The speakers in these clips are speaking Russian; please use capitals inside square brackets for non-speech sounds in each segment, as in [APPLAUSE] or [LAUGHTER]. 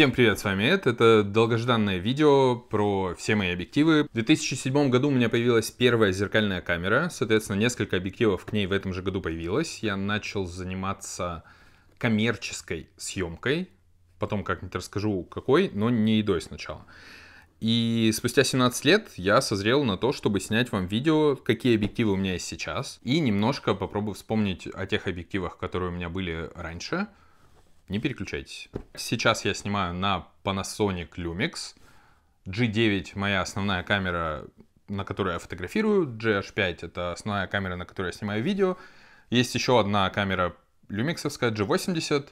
Всем привет, с вами Эд. Это долгожданное видео про все мои объективы. В 2007 году у меня появилась первая зеркальная камера. Соответственно, несколько объективов к ней в этом же году появилось. Я начал заниматься коммерческой съемкой. Потом как-нибудь расскажу, какой, но не едой сначала. И спустя 17 лет я созрел на то, чтобы снять вам видео, какие объективы у меня есть сейчас. И немножко попробую вспомнить о тех объективах, которые у меня были раньше – не переключайтесь. Сейчас я снимаю на Panasonic Lumix. G9 моя основная камера, на которой я фотографирую. GH5 это основная камера, на которой я снимаю видео. Есть еще одна камера люмиксовская, G80.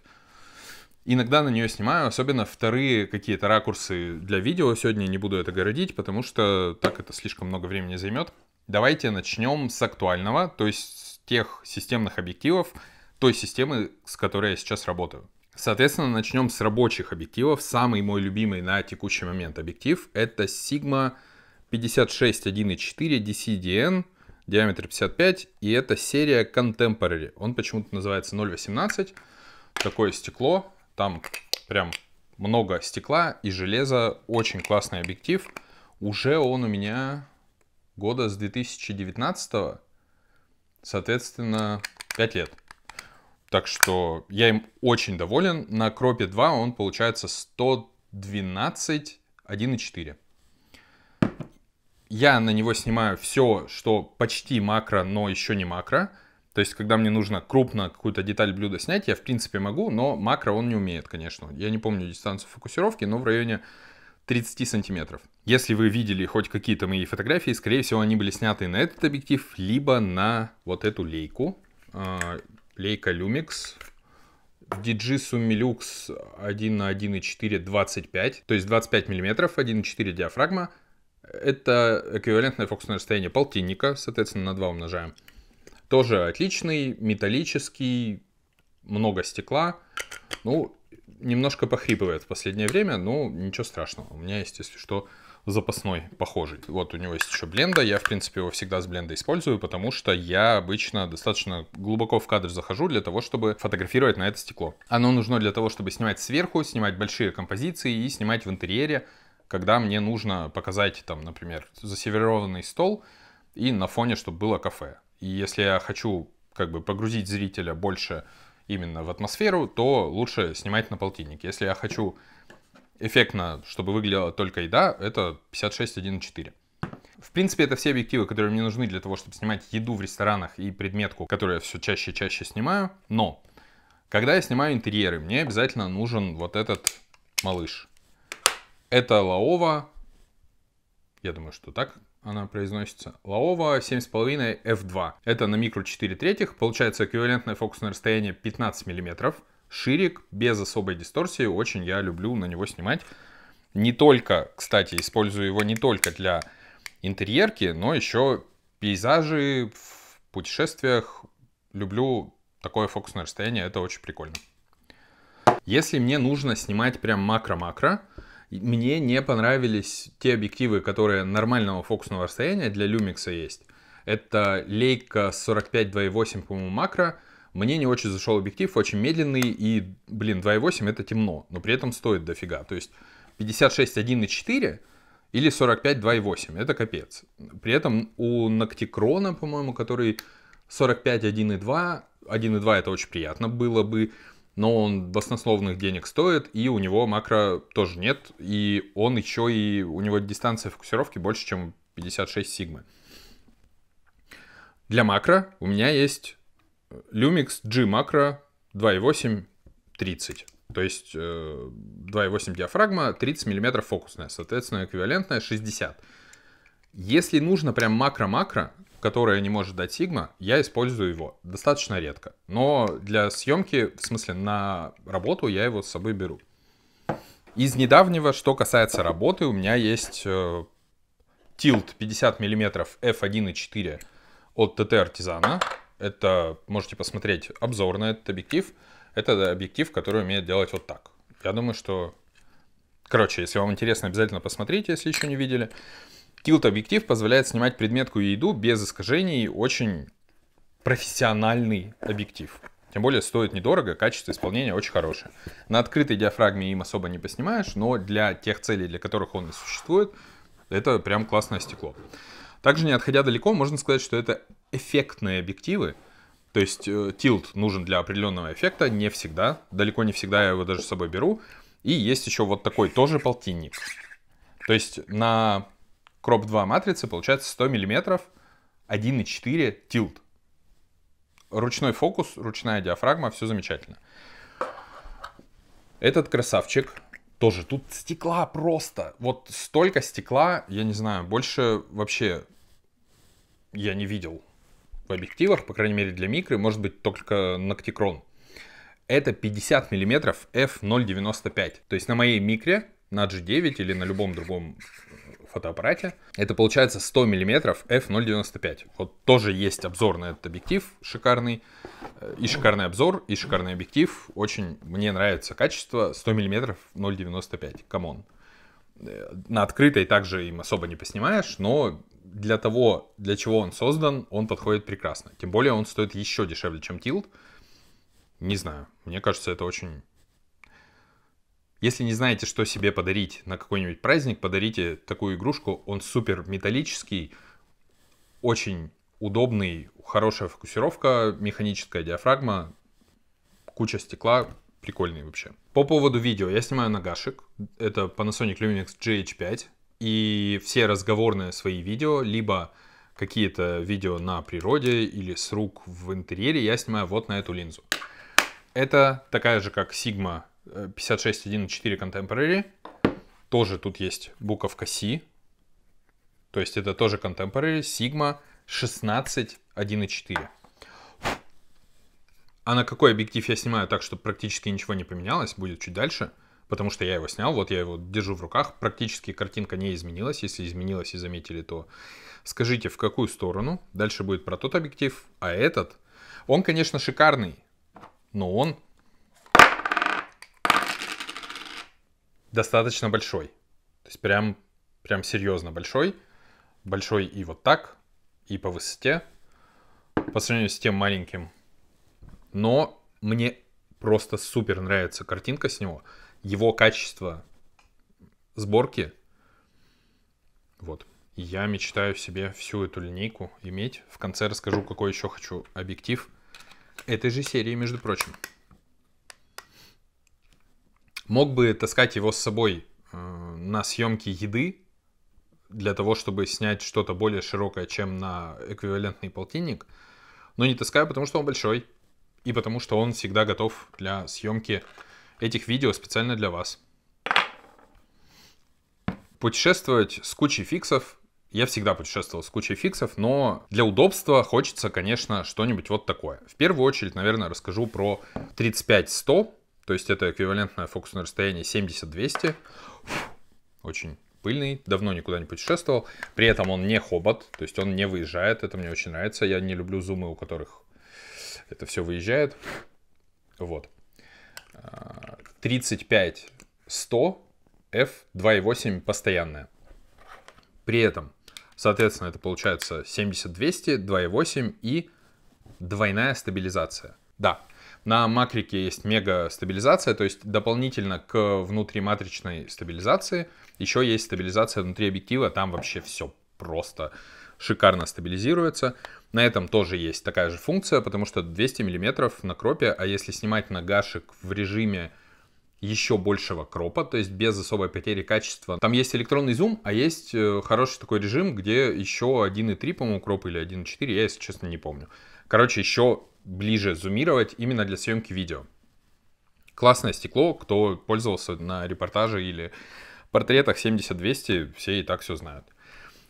Иногда на нее снимаю, особенно вторые какие-то ракурсы для видео. Сегодня не буду это городить, потому что так это слишком много времени займет. Давайте начнем с актуального, то есть с тех системных объективов, той системы, с которой я сейчас работаю. Соответственно, начнем с рабочих объективов. Самый мой любимый на текущий момент объектив это Sigma 56 1.4 DCDN, диаметр 55, и это серия Contemporary. Он почему-то называется 0.18. Такое стекло, там прям много стекла и железа, очень классный объектив. Уже он у меня года с 2019, соответственно, 5 лет. Так что я им очень доволен. На Кропе 2 он получается 112 1.4. Я на него снимаю все, что почти макро, но еще не макро. То есть, когда мне нужно крупно какую-то деталь блюда снять, я в принципе могу, но макро он не умеет, конечно. Я не помню дистанцию фокусировки, но в районе 30 сантиметров. Если вы видели хоть какие-то мои фотографии, скорее всего, они были сняты на этот объектив, либо на вот эту лейку. А, Лейка Lumix. Digisumo Milux 1 на 1.4 25, то есть 25 мм, 1.4 диафрагма. Это эквивалентное фокусное расстояние полтинника, соответственно, на 2 умножаем. Тоже отличный, металлический, много стекла. Ну, немножко похрипывает в последнее время, но ничего страшного. У меня есть, если что, запасной, похожий. Вот у него есть еще бленда. Я, в принципе, его всегда с бленда использую, потому что я обычно достаточно глубоко в кадр захожу для того, чтобы фотографировать на это стекло. Оно нужно для того, чтобы снимать сверху, снимать большие композиции и снимать в интерьере, когда мне нужно показать, там, например, засеверованный стол и на фоне, чтобы было кафе. И если я хочу как бы погрузить зрителя больше именно в атмосферу, то лучше снимать на полтинник. Если я хочу эффектно, чтобы выглядела только еда, это 56.1.4. В принципе, это все объективы, которые мне нужны для того, чтобы снимать еду в ресторанах и предметку, которую я все чаще и чаще снимаю. Но, когда я снимаю интерьеры, мне обязательно нужен вот этот малыш. Это Лаова, я думаю, что так она произносится, Лаова 7,5 f2. Это на микро 4 третьих, получается эквивалентное фокусное расстояние 15 миллиметров ширик, без особой дисторсии, очень я люблю на него снимать. Не только, кстати, использую его не только для интерьерки, но еще пейзажи в путешествиях. Люблю такое фокусное расстояние, это очень прикольно. Если мне нужно снимать прям макро-макро, мне не понравились те объективы, которые нормального фокусного расстояния для люмикса есть. Это лейка 45 2.8, по-моему, макро, мне не очень зашел объектив, очень медленный, и, блин, 2.8 это темно, но при этом стоит дофига. То есть 56 1.4 или 45 2.8, это капец. При этом у Ноктикрона, по-моему, который 45 1.2, 1.2 это очень приятно было бы, но он баснословных денег стоит, и у него макро тоже нет, и он еще и, у него дистанция фокусировки больше, чем 56 сигмы. Для макро у меня есть Lumix G Macro 2.8 30. То есть 2.8 э, диафрагма, 30 мм фокусная, соответственно, эквивалентная 60. Если нужно прям макро-макро, которое не может дать сигма, я использую его достаточно редко. Но для съемки, в смысле на работу, я его с собой беру. Из недавнего, что касается работы, у меня есть э, 50 мм f1.4 от TT Artisan. Это можете посмотреть обзор на этот объектив. Это объектив, который умеет делать вот так. Я думаю, что... Короче, если вам интересно, обязательно посмотрите, если еще не видели. Тилт-объектив позволяет снимать предметку и еду без искажений. Очень профессиональный объектив. Тем более стоит недорого, качество исполнения очень хорошее. На открытой диафрагме им особо не поснимаешь, но для тех целей, для которых он и существует, это прям классное стекло. Также, не отходя далеко, можно сказать, что это эффектные объективы, то есть э, тилт нужен для определенного эффекта, не всегда, далеко не всегда я его даже с собой беру. И есть еще вот такой тоже полтинник. То есть на Crop 2 матрице получается 100 мм 1,4 тилт. Ручной фокус, ручная диафрагма, все замечательно. Этот красавчик тоже. Тут стекла просто. Вот столько стекла, я не знаю, больше вообще я не видел в объективах, по крайней мере для микры, может быть только ноктикрон. Это 50 мм f0.95. То есть на моей микре, на G9 или на любом другом фотоаппарате, это получается 100 мм f0.95. Вот тоже есть обзор на этот объектив шикарный. Э, и шикарный обзор, и шикарный объектив. Очень мне нравится качество 100 мм 0.95. Камон. На открытой также им особо не поснимаешь, но для того, для чего он создан, он подходит прекрасно. Тем более он стоит еще дешевле, чем Tilt. Не знаю, мне кажется, это очень... Если не знаете, что себе подарить на какой-нибудь праздник, подарите такую игрушку. Он супер металлический, очень удобный, хорошая фокусировка, механическая диафрагма, куча стекла, прикольный вообще. По поводу видео, я снимаю на гашек. Это Panasonic Lumix GH5. И все разговорные свои видео, либо какие-то видео на природе или с рук в интерьере, я снимаю вот на эту линзу. Это такая же, как Sigma 5614 э, Contemporary. Тоже тут есть буковка C. То есть это тоже Contemporary Sigma 16.1.4. А на какой объектив я снимаю так, чтобы практически ничего не поменялось, будет чуть дальше – потому что я его снял, вот я его держу в руках, практически картинка не изменилась, если изменилась и заметили, то скажите, в какую сторону, дальше будет про тот объектив, а этот, он, конечно, шикарный, но он достаточно большой, то есть прям, прям серьезно большой, большой и вот так, и по высоте, по сравнению с тем маленьким, но мне просто супер нравится картинка с него, его качество сборки. Вот. Я мечтаю себе всю эту линейку иметь. В конце расскажу, какой еще хочу объектив этой же серии, между прочим. Мог бы таскать его с собой э, на съемки еды для того, чтобы снять что-то более широкое, чем на эквивалентный полтинник, но не таскаю, потому что он большой и потому что он всегда готов для съемки этих видео специально для вас. Путешествовать с кучей фиксов. Я всегда путешествовал с кучей фиксов, но для удобства хочется, конечно, что-нибудь вот такое. В первую очередь, наверное, расскажу про 35-100, то есть это эквивалентное фокусное расстояние 70-200. Очень пыльный, давно никуда не путешествовал. При этом он не хобот, то есть он не выезжает, это мне очень нравится. Я не люблю зумы, у которых это все выезжает. Вот. 35 100 f 2.8 постоянная. При этом, соответственно, это получается 70-200, 2.8 и двойная стабилизация. Да, на макрике есть мега стабилизация, то есть дополнительно к внутриматричной стабилизации еще есть стабилизация внутри объектива, там вообще все просто шикарно стабилизируется. На этом тоже есть такая же функция, потому что 200 мм на кропе, а если снимать на нагашек в режиме еще большего кропа, то есть без особой потери качества. Там есть электронный зум, а есть э, хороший такой режим, где еще 1.3, по-моему, кроп или 1.4, я, если честно, не помню. Короче, еще ближе зумировать именно для съемки видео. Классное стекло, кто пользовался на репортаже или портретах 70-200, все и так все знают.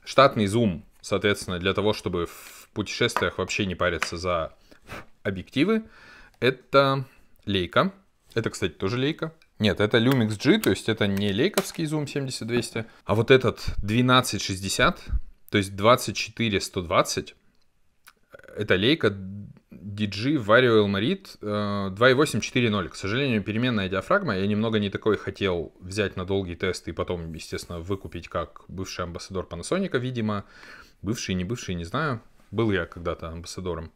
Штатный зум, соответственно, для того, чтобы путешествиях вообще не парятся за объективы. Это лейка. Это, кстати, тоже лейка. Нет, это Lumix G, то есть это не лейковский зум 70-200. А вот этот 1260, то есть 24-120, это лейка DG Vario Elmarit 40 э, К сожалению, переменная диафрагма. Я немного не такой хотел взять на долгий тест и потом, естественно, выкупить как бывший амбассадор Panasonic, видимо. Бывший, не бывший, не знаю. Был я когда-то амбассадором.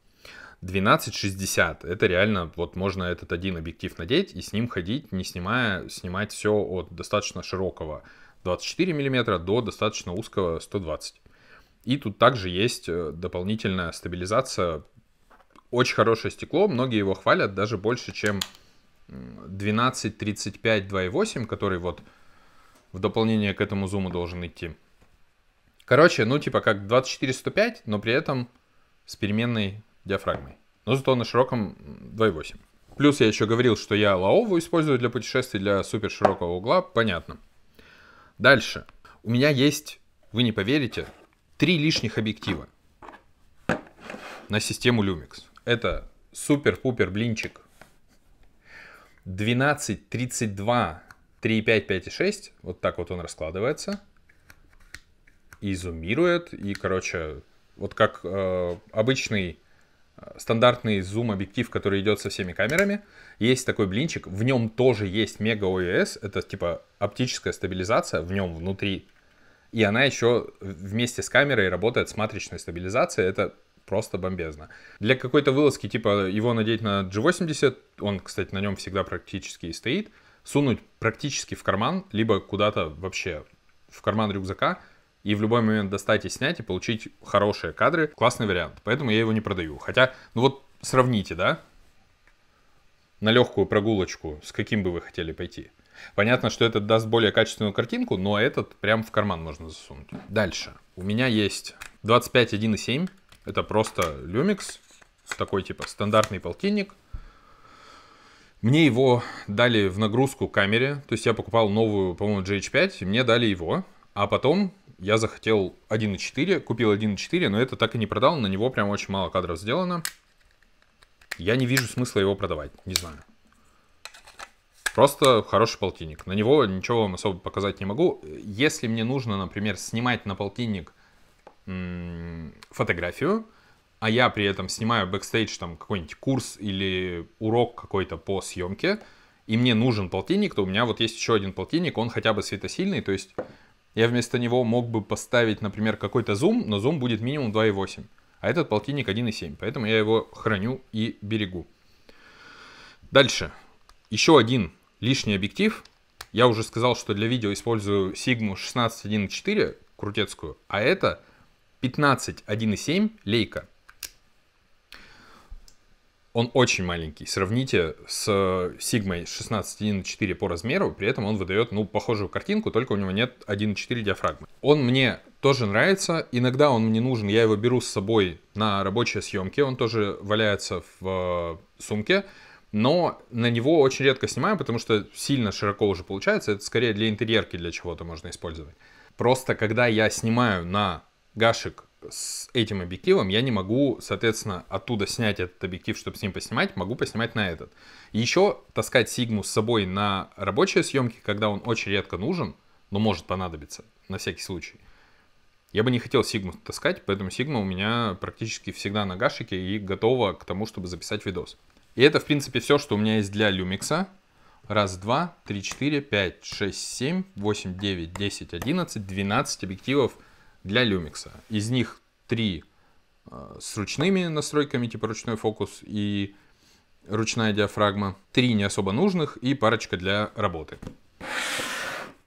1260. Это реально, вот можно этот один объектив надеть и с ним ходить, не снимая, снимать все от достаточно широкого 24 мм до достаточно узкого 120. И тут также есть э, дополнительная стабилизация. Очень хорошее стекло, многие его хвалят даже больше, чем 1235 2.8, который вот в дополнение к этому зуму должен идти. Короче, ну типа как 24-105, но при этом с переменной диафрагмой. Но зато на широком 2.8. Плюс я еще говорил, что я лаову использую для путешествий для супер широкого угла. Понятно. Дальше. У меня есть, вы не поверите, три лишних объектива на систему Lumix. Это супер-пупер блинчик 12, 32, 3,5, 5,6. Вот так вот он раскладывается изумирует. И, короче, вот как э, обычный э, стандартный зум-объектив, который идет со всеми камерами. Есть такой блинчик, в нем тоже есть мега ОС, это типа оптическая стабилизация в нем внутри. И она еще вместе с камерой работает с матричной стабилизацией, это просто бомбезно. Для какой-то вылазки, типа его надеть на G80, он, кстати, на нем всегда практически и стоит, сунуть практически в карман, либо куда-то вообще в карман рюкзака – и в любой момент достать и снять, и получить хорошие кадры. Классный вариант, поэтому я его не продаю. Хотя, ну вот сравните, да, на легкую прогулочку, с каким бы вы хотели пойти. Понятно, что этот даст более качественную картинку, но этот прям в карман можно засунуть. Дальше. У меня есть 25 1.7. Это просто Lumix. Такой типа стандартный полтинник. Мне его дали в нагрузку камере. То есть я покупал новую, по-моему, GH5. И мне дали его. А потом я захотел 1.4, купил 1.4, но это так и не продал, на него прям очень мало кадров сделано. Я не вижу смысла его продавать, не знаю. Просто хороший полтинник. На него ничего вам особо показать не могу. Если мне нужно, например, снимать на полтинник фотографию, а я при этом снимаю бэкстейдж, там какой-нибудь курс или урок какой-то по съемке, и мне нужен полтинник, то у меня вот есть еще один полтинник, он хотя бы светосильный, то есть я вместо него мог бы поставить, например, какой-то зум, но зум будет минимум 2,8. А этот полтинник 1,7, поэтому я его храню и берегу. Дальше. Еще один лишний объектив. Я уже сказал, что для видео использую Sigma 16.1.4 крутецкую, а это 15.1.7 лейка он очень маленький. Сравните с Sigma 16.1.4 по размеру, при этом он выдает, ну, похожую картинку, только у него нет 1.4 диафрагмы. Он мне тоже нравится, иногда он мне нужен, я его беру с собой на рабочие съемки, он тоже валяется в э, сумке, но на него очень редко снимаю, потому что сильно широко уже получается, это скорее для интерьерки, для чего-то можно использовать. Просто когда я снимаю на гашек с этим объективом я не могу, соответственно, оттуда снять этот объектив, чтобы с ним поснимать, могу поснимать на этот. Еще таскать Сигму с собой на рабочие съемки, когда он очень редко нужен, но может понадобиться, на всякий случай. Я бы не хотел Сигму таскать, поэтому Сигма у меня практически всегда на гашике и готова к тому, чтобы записать видос. И это, в принципе, все, что у меня есть для люмикса. Раз, два, три, четыре, пять, шесть, семь, восемь, девять, десять, одиннадцать, двенадцать объективов – для Lumix. Из них три э, с ручными настройками, типа ручной фокус и ручная диафрагма, три не особо нужных и парочка для работы.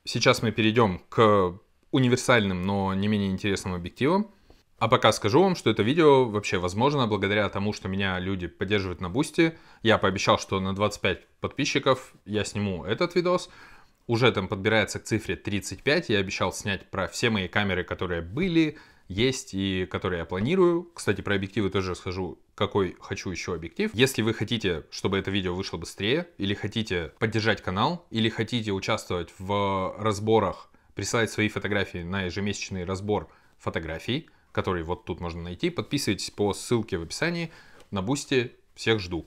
Сейчас мы перейдем к универсальным, но не менее интересным объективам. А пока скажу вам, что это видео вообще возможно благодаря тому, что меня люди поддерживают на Бусти. Я пообещал, что на 25 подписчиков я сниму этот видос уже там подбирается к цифре 35. Я обещал снять про все мои камеры, которые были, есть и которые я планирую. Кстати, про объективы тоже расскажу, какой хочу еще объектив. Если вы хотите, чтобы это видео вышло быстрее, или хотите поддержать канал, или хотите участвовать в разборах, присылать свои фотографии на ежемесячный разбор фотографий, который вот тут можно найти, подписывайтесь по ссылке в описании на Бусти. Всех жду.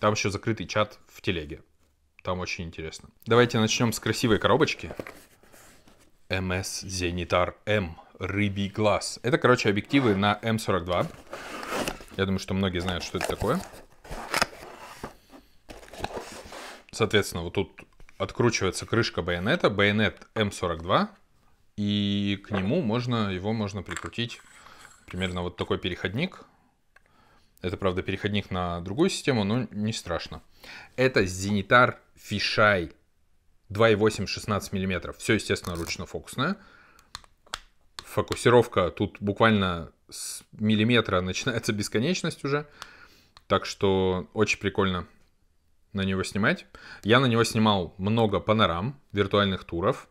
Там еще закрытый чат в телеге. Там очень интересно. Давайте начнем с красивой коробочки. MS Zenitar M Рыбий глаз. Это, короче, объективы на М42. Я думаю, что многие знают, что это такое. Соответственно, вот тут откручивается крышка байонета, байонет М42, и к нему можно, его можно прикрутить примерно вот такой переходник. Это, правда, переходник на другую систему, но не страшно. Это Зенитар фишай 2,8, 16 мм. Все, естественно, ручно-фокусное. Фокусировка тут буквально с миллиметра начинается бесконечность уже. Так что очень прикольно на него снимать. Я на него снимал много панорам, виртуальных туров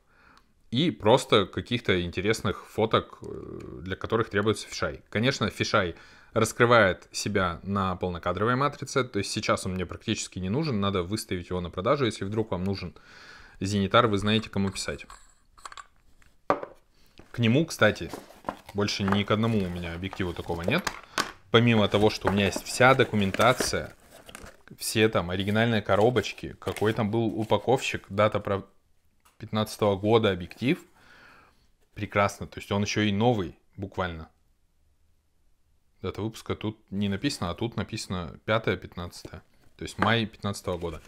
и просто каких-то интересных фоток, э, для которых требуется фишай. Конечно, фишай раскрывает себя на полнокадровой матрице, то есть сейчас он мне практически не нужен, надо выставить его на продажу, если вдруг вам нужен зенитар, вы знаете, кому писать. К нему, кстати, больше ни к одному у меня объективу такого нет, помимо того, что у меня есть вся документация, все там оригинальные коробочки, какой там был упаковщик, дата про 15 -го года объектив, прекрасно, то есть он еще и новый буквально дата выпуска тут не написано, а тут написано 5-15. То есть май 15 года.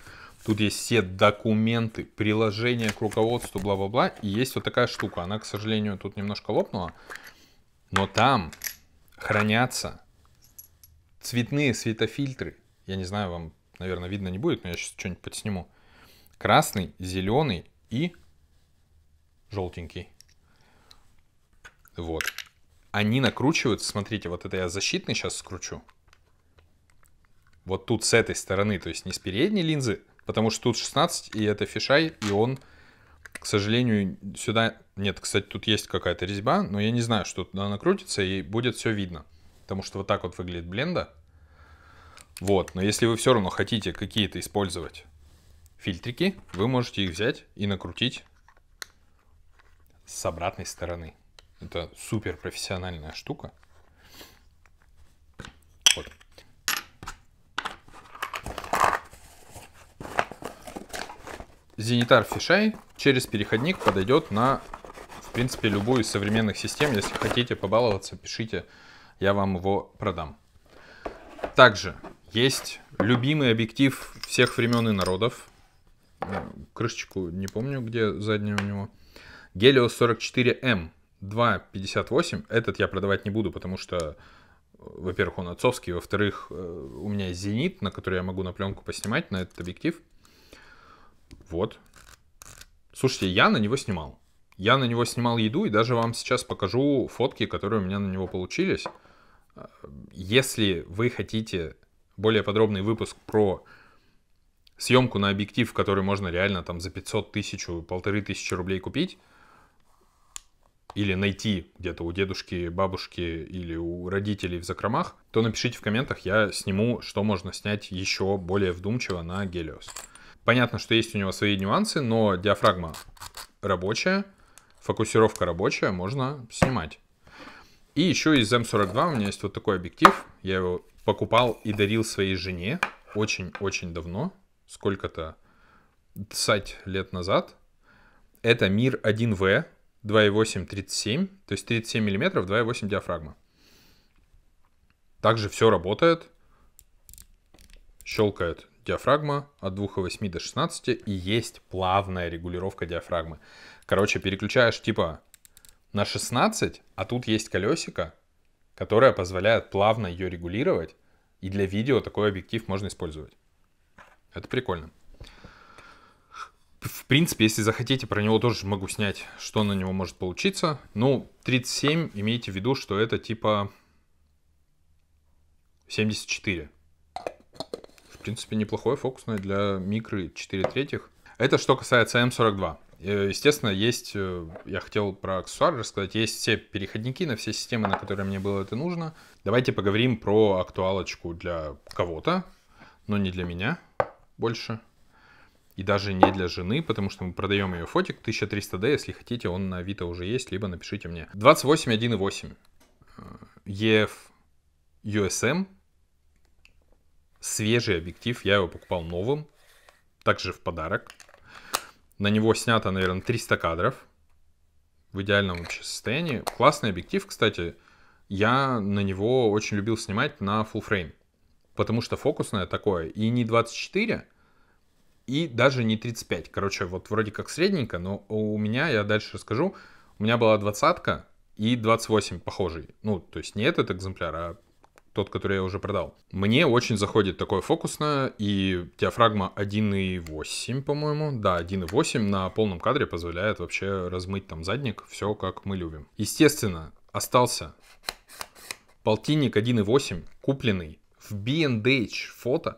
Тут есть все документы, приложения к руководству, бла-бла-бла. И есть вот такая штука. Она, к сожалению, тут немножко лопнула. Но там хранятся цветные светофильтры. Я не знаю, вам, наверное, видно не будет, но я сейчас что-нибудь подсниму. Красный, зеленый и желтенький. Вот они накручиваются, смотрите, вот это я защитный сейчас скручу. Вот тут с этой стороны, то есть не с передней линзы, потому что тут 16, и это фишай, и он, к сожалению, сюда... Нет, кстати, тут есть какая-то резьба, но я не знаю, что туда накрутится, и будет все видно. Потому что вот так вот выглядит бленда. Вот, но если вы все равно хотите какие-то использовать фильтрики, вы можете их взять и накрутить с обратной стороны. Это супер профессиональная штука. Вот. Зенитар Фишай через переходник подойдет на, в принципе, любую из современных систем. Если хотите побаловаться, пишите, я вам его продам. Также есть любимый объектив всех времен и народов. Крышечку не помню, где задняя у него. Гелиос 44М. 2,58. Этот я продавать не буду, потому что, э, во-первых, он отцовский, во-вторых, э, у меня есть зенит, на который я могу на пленку поснимать, на этот объектив. Вот. Слушайте, я на него снимал. Я на него снимал еду, и даже вам сейчас покажу фотки, которые у меня на него получились. Э, если вы хотите более подробный выпуск про съемку на объектив, который можно реально там за 500 тысяч, полторы тысячи рублей купить, или найти где-то у дедушки, бабушки или у родителей в закромах, то напишите в комментах, я сниму, что можно снять еще более вдумчиво на Гелиос. Понятно, что есть у него свои нюансы, но диафрагма рабочая, фокусировка рабочая, можно снимать. И еще из M42 у меня есть вот такой объектив. Я его покупал и дарил своей жене очень-очень давно. Сколько-то сать лет назад. Это Мир 1В. 2,8, 37, то есть 37 миллиметров, 2,8 диафрагма. Также все работает, щелкает диафрагма от 2,8 до 16 и есть плавная регулировка диафрагмы. Короче, переключаешь типа на 16, а тут есть колесико, которое позволяет плавно ее регулировать, и для видео такой объектив можно использовать. Это прикольно в принципе, если захотите, про него тоже могу снять, что на него может получиться. Ну, 37, имейте в виду, что это типа 74. В принципе, неплохой фокусный для микры 4 третьих. Это что касается М42. Э, естественно, есть, э, я хотел про аксессуары рассказать, есть все переходники на все системы, на которые мне было это нужно. Давайте поговорим про актуалочку для кого-то, но не для меня больше и даже не для жены, потому что мы продаем ее фотик 1300D, если хотите, он на Авито уже есть, либо напишите мне. 28.1.8 EF USM, свежий объектив, я его покупал новым, также в подарок. На него снято, наверное, 300 кадров в идеальном вообще состоянии. Классный объектив, кстати, я на него очень любил снимать на full frame, потому что фокусное такое, и не 24, и даже не 35. Короче, вот вроде как средненько, но у меня, я дальше расскажу, у меня была двадцатка и 28 похожий. Ну, то есть не этот экземпляр, а тот, который я уже продал. Мне очень заходит такое фокусное, и диафрагма 1.8, по-моему, да, 1.8 на полном кадре позволяет вообще размыть там задник, все как мы любим. Естественно, остался полтинник 1.8, купленный в B&H фото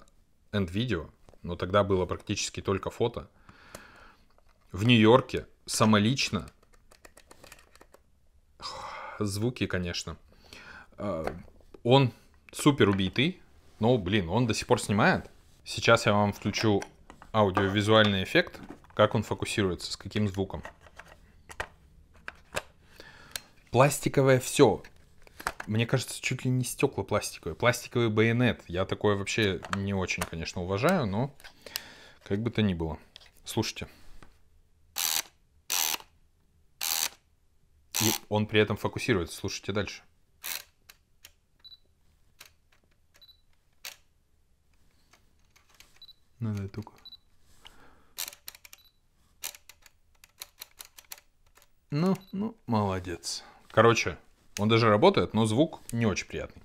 and видео но тогда было практически только фото, в Нью-Йорке самолично, звуки, конечно, э, он супер убитый, но, блин, он до сих пор снимает. Сейчас я вам включу аудиовизуальный эффект, как он фокусируется, с каким звуком. Пластиковое все, мне кажется, чуть ли не стекла пластиковые. Пластиковый байонет. Я такое вообще не очень, конечно, уважаю, но как бы то ни было. Слушайте. И он при этом фокусируется. Слушайте дальше. Надо ну только. Ну, ну, молодец. Короче, он даже работает, но звук не очень приятный.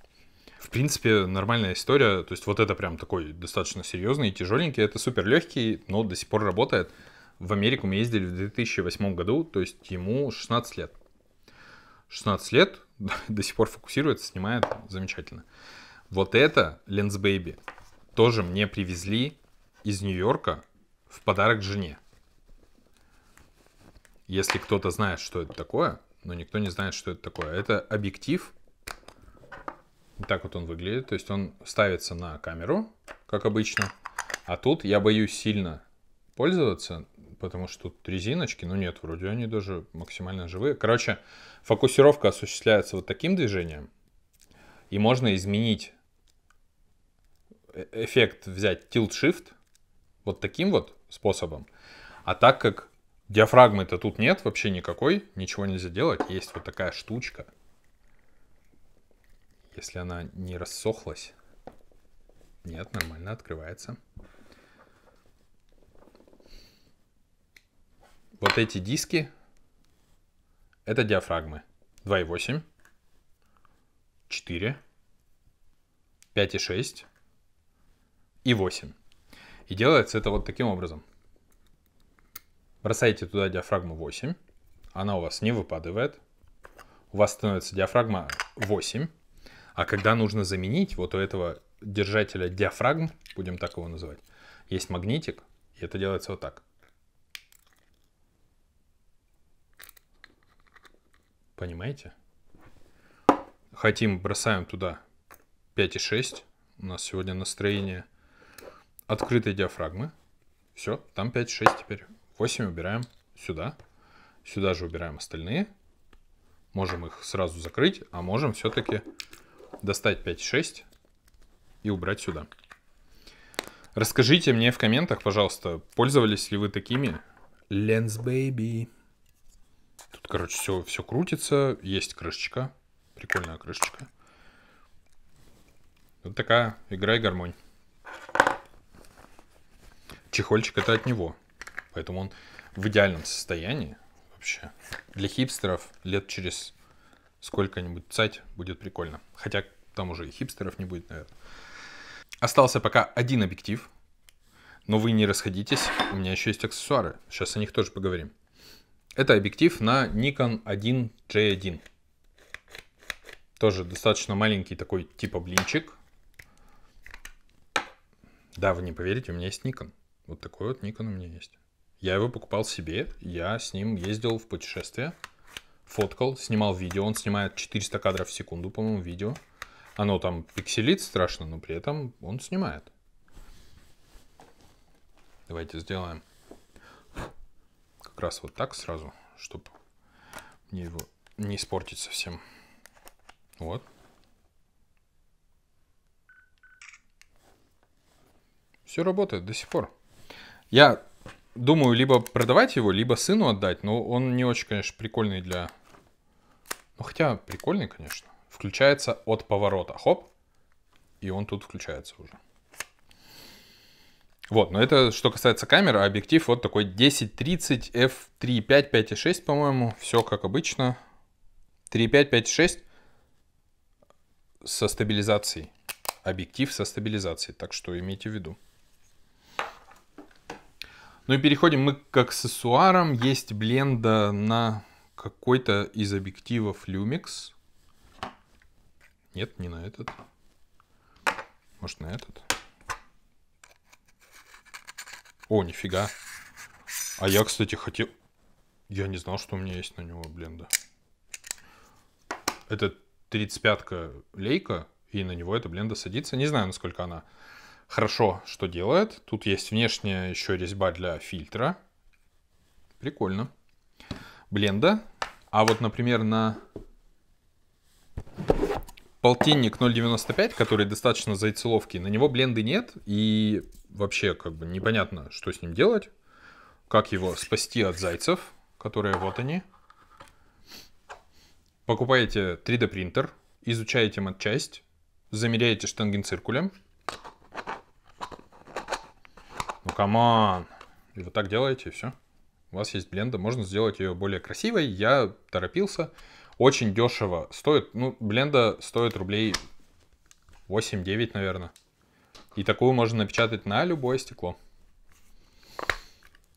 В принципе, нормальная история. То есть вот это прям такой достаточно серьезный и тяжеленький. Это супер легкий, но до сих пор работает. В Америку мы ездили в 2008 году, то есть ему 16 лет. 16 лет, [LAUGHS] до сих пор фокусируется, снимает замечательно. Вот это Lens Baby тоже мне привезли из Нью-Йорка в подарок жене. Если кто-то знает, что это такое, но никто не знает, что это такое. Это объектив. так вот он выглядит. То есть он ставится на камеру, как обычно. А тут я боюсь сильно пользоваться, потому что тут резиночки, ну нет, вроде они даже максимально живые. Короче, фокусировка осуществляется вот таким движением. И можно изменить э, эффект, взять tilt-shift вот таким вот способом. А так как Диафрагмы-то тут нет вообще никакой, ничего нельзя делать. Есть вот такая штучка. Если она не рассохлась. Нет, нормально открывается. Вот эти диски, это диафрагмы. 2,8, 4, 5,6 и 8. И делается это вот таким образом. Бросаете туда диафрагму 8. Она у вас не выпадывает. У вас становится диафрагма 8. А когда нужно заменить, вот у этого держателя диафрагм, будем так его называть, есть магнитик, и это делается вот так. Понимаете? Хотим, бросаем туда 5,6. У нас сегодня настроение открытой диафрагмы. Все, там 5,6 теперь. 8 убираем сюда. Сюда же убираем остальные. Можем их сразу закрыть, а можем все-таки достать 5 6 и убрать сюда. Расскажите мне в комментах, пожалуйста, пользовались ли вы такими? Lens Baby. Тут, короче, все, все крутится. Есть крышечка. Прикольная крышечка. Вот такая игра и гармонь. Чехольчик это от него. Поэтому он в идеальном состоянии вообще. Для хипстеров лет через сколько-нибудь цать будет прикольно. Хотя там уже и хипстеров не будет, наверное. Остался пока один объектив. Но вы не расходитесь, у меня еще есть аксессуары. Сейчас о них тоже поговорим. Это объектив на Nikon 1J1. Тоже достаточно маленький такой типа блинчик. Да, вы не поверите, у меня есть Nikon. Вот такой вот Nikon у меня есть. Я его покупал себе, я с ним ездил в путешествие, фоткал, снимал видео. Он снимает 400 кадров в секунду, по-моему, видео. Оно там пикселит страшно, но при этом он снимает. Давайте сделаем как раз вот так сразу, чтобы мне его не испортить совсем. Вот. Все работает до сих пор. Я Думаю, либо продавать его, либо сыну отдать. Но он не очень, конечно, прикольный для... Ну, хотя прикольный, конечно. Включается от поворота. Хоп. И он тут включается уже. Вот, но это что касается камеры, а объектив вот такой 1030 f3.5, 5.6, по-моему. Все как обычно. 3.5, 5.6 со стабилизацией. Объектив со стабилизацией, так что имейте в виду. Ну и переходим мы к аксессуарам. Есть бленда на какой-то из объективов Lumix. Нет, не на этот. Может, на этот? О, нифига. А я, кстати, хотел... Я не знал, что у меня есть на него бленда. Это 35-ка лейка, и на него эта бленда садится. Не знаю, насколько она хорошо, что делает. Тут есть внешняя еще резьба для фильтра. Прикольно. Бленда. А вот, например, на полтинник 0.95, который достаточно заицеловки, на него бленды нет, и вообще как бы непонятно, что с ним делать, как его спасти от зайцев, которые вот они. Покупаете 3D принтер, изучаете матчасть, замеряете штангенциркулем, ну, камон. И вот так делаете, и все. У вас есть бленда, можно сделать ее более красивой. Я торопился. Очень дешево. Стоит, ну, бленда стоит рублей 8-9, наверное. И такую можно напечатать на любое стекло.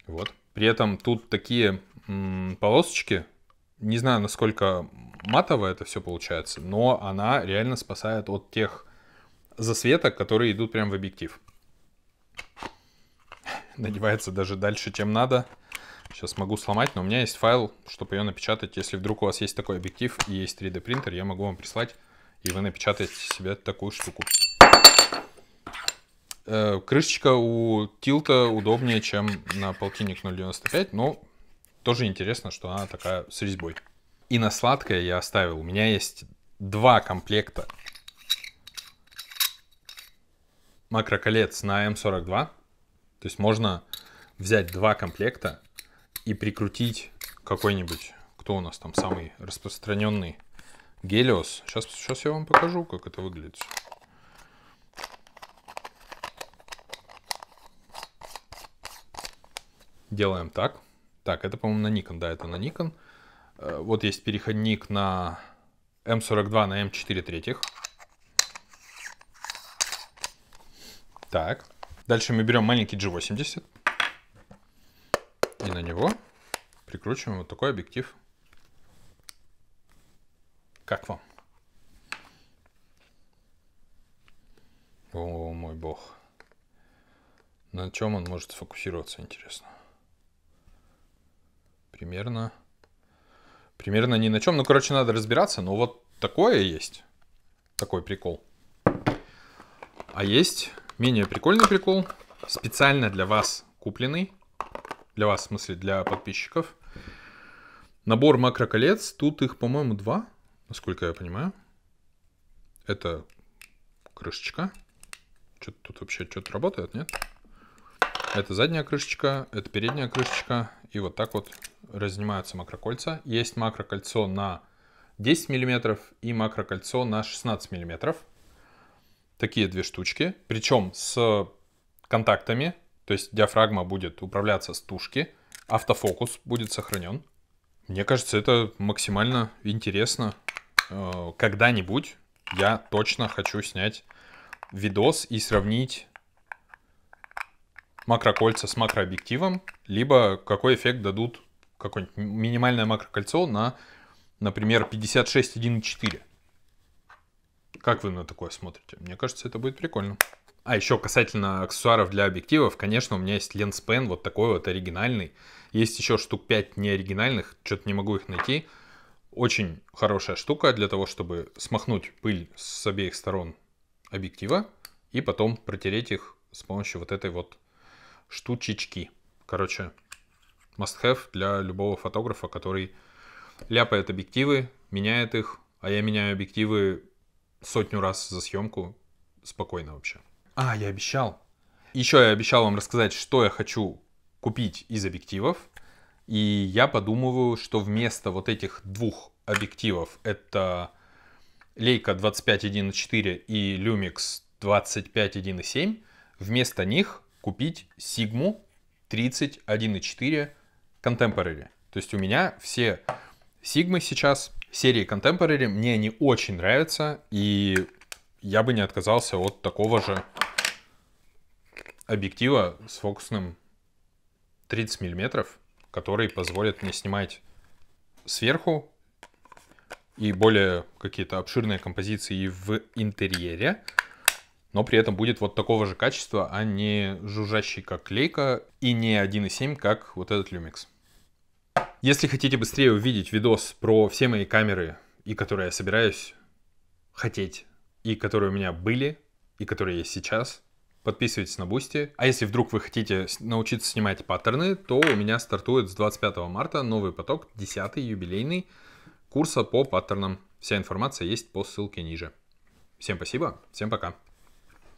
Вот. При этом тут такие м, полосочки. Не знаю, насколько матово это все получается, но она реально спасает от тех засветок, которые идут прямо в объектив надевается даже дальше, чем надо. Сейчас могу сломать, но у меня есть файл, чтобы ее напечатать. Если вдруг у вас есть такой объектив и есть 3D принтер, я могу вам прислать, и вы напечатаете себе такую штуку. Э, крышечка у тилта удобнее, чем на полтинник 0.95, но тоже интересно, что она такая с резьбой. И на сладкое я оставил. У меня есть два комплекта макроколец на М42. То есть можно взять два комплекта и прикрутить какой-нибудь, кто у нас там самый распространенный, Гелиос. Сейчас, сейчас я вам покажу, как это выглядит. Делаем так. Так, это, по-моему, на Nikon. Да, это на Nikon. Э, вот есть переходник на М42 на М4 третьих. Так. Дальше мы берем маленький G80 и на него прикручиваем вот такой объектив. Как вам? О, мой бог. На чем он может сфокусироваться, интересно? Примерно... Примерно ни на чем. Ну, короче, надо разбираться. Но вот такое есть. Такой прикол. А есть Менее прикольный прикол, специально для вас купленный, для вас, в смысле, для подписчиков. Набор макроколец, тут их, по-моему, два, насколько я понимаю. Это крышечка. Что-то тут вообще что-то работает, нет? Это задняя крышечка, это передняя крышечка. И вот так вот разнимаются макрокольца. Есть макрокольцо на 10 мм и макрокольцо на 16 мм такие две штучки, причем с контактами, то есть диафрагма будет управляться с тушки, автофокус будет сохранен. Мне кажется, это максимально интересно. Э, когда-нибудь я точно хочу снять видос и сравнить макрокольца с макрообъективом, либо какой эффект дадут какое-нибудь минимальное макрокольцо на, например, 56.1.4. Как вы на такое смотрите? Мне кажется, это будет прикольно. А еще касательно аксессуаров для объективов, конечно, у меня есть ленспен вот такой вот оригинальный. Есть еще штук 5 неоригинальных, что-то не могу их найти. Очень хорошая штука для того, чтобы смахнуть пыль с обеих сторон объектива и потом протереть их с помощью вот этой вот штучечки. Короче, must have для любого фотографа, который ляпает объективы, меняет их, а я меняю объективы сотню раз за съемку спокойно вообще. А, я обещал. Еще я обещал вам рассказать, что я хочу купить из объективов. И я подумываю, что вместо вот этих двух объективов, это Leica 25.1.4 и Lumix 25.1.7, вместо них купить Sigma 31.4 Contemporary. То есть у меня все Sigma сейчас серии Contemporary. Мне они очень нравятся, и я бы не отказался от такого же объектива с фокусным 30 мм, который позволит мне снимать сверху и более какие-то обширные композиции в интерьере, но при этом будет вот такого же качества, а не жужжащий как клейка и не 1.7 как вот этот Lumix. Если хотите быстрее увидеть видос про все мои камеры, и которые я собираюсь хотеть, и которые у меня были, и которые есть сейчас, подписывайтесь на Бусти. А если вдруг вы хотите научиться снимать паттерны, то у меня стартует с 25 марта новый поток, 10 юбилейный курса по паттернам. Вся информация есть по ссылке ниже. Всем спасибо, всем пока.